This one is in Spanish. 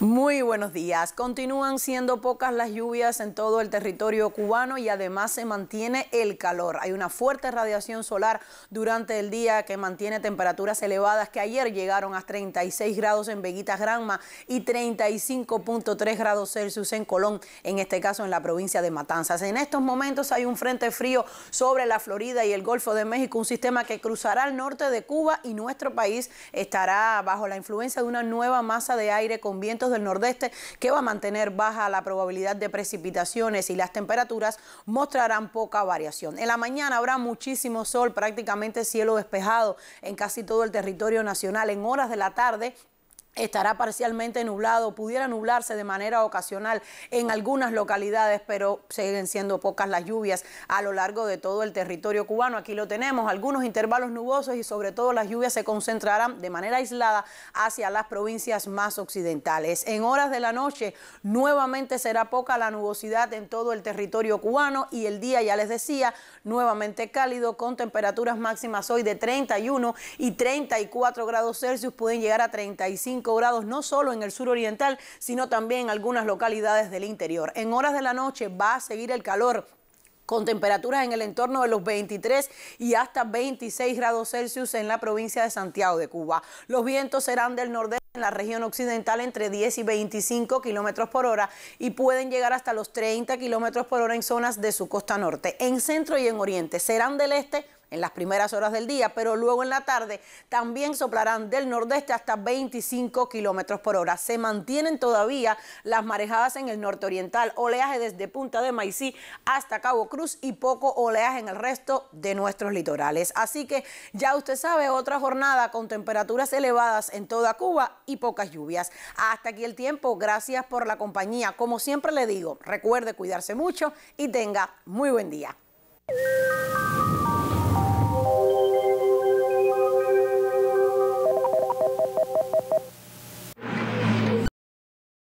Muy buenos días. Continúan siendo pocas las lluvias en todo el territorio cubano y además se mantiene el calor. Hay una fuerte radiación solar durante el día que mantiene temperaturas elevadas que ayer llegaron a 36 grados en Veguitas Granma y 35.3 grados Celsius en Colón, en este caso en la provincia de Matanzas. En estos momentos hay un frente frío sobre la Florida y el Golfo de México, un sistema que cruzará el norte de Cuba y nuestro país estará bajo la influencia de una nueva masa de aire con vientos del nordeste que va a mantener baja la probabilidad de precipitaciones y las temperaturas mostrarán poca variación. En la mañana habrá muchísimo sol, prácticamente cielo despejado en casi todo el territorio nacional. En horas de la tarde estará parcialmente nublado, pudiera nublarse de manera ocasional en algunas localidades, pero siguen siendo pocas las lluvias a lo largo de todo el territorio cubano. Aquí lo tenemos, algunos intervalos nubosos y sobre todo las lluvias se concentrarán de manera aislada hacia las provincias más occidentales. En horas de la noche nuevamente será poca la nubosidad en todo el territorio cubano y el día, ya les decía, nuevamente cálido con temperaturas máximas hoy de 31 y 34 grados Celsius, pueden llegar a 35 grados no solo en el sur oriental, sino también en algunas localidades del interior. En horas de la noche va a seguir el calor con temperaturas en el entorno de los 23 y hasta 26 grados Celsius en la provincia de Santiago de Cuba. Los vientos serán del nordeste en la región occidental entre 10 y 25 kilómetros por hora y pueden llegar hasta los 30 kilómetros por hora en zonas de su costa norte. En centro y en oriente serán del este en las primeras horas del día, pero luego en la tarde también soplarán del nordeste hasta 25 kilómetros por hora. Se mantienen todavía las marejadas en el norte oriental, oleaje desde Punta de Maicí hasta Cabo Cruz y poco oleaje en el resto de nuestros litorales. Así que ya usted sabe, otra jornada con temperaturas elevadas en toda Cuba y pocas lluvias. Hasta aquí el tiempo, gracias por la compañía. Como siempre le digo, recuerde cuidarse mucho y tenga muy buen día.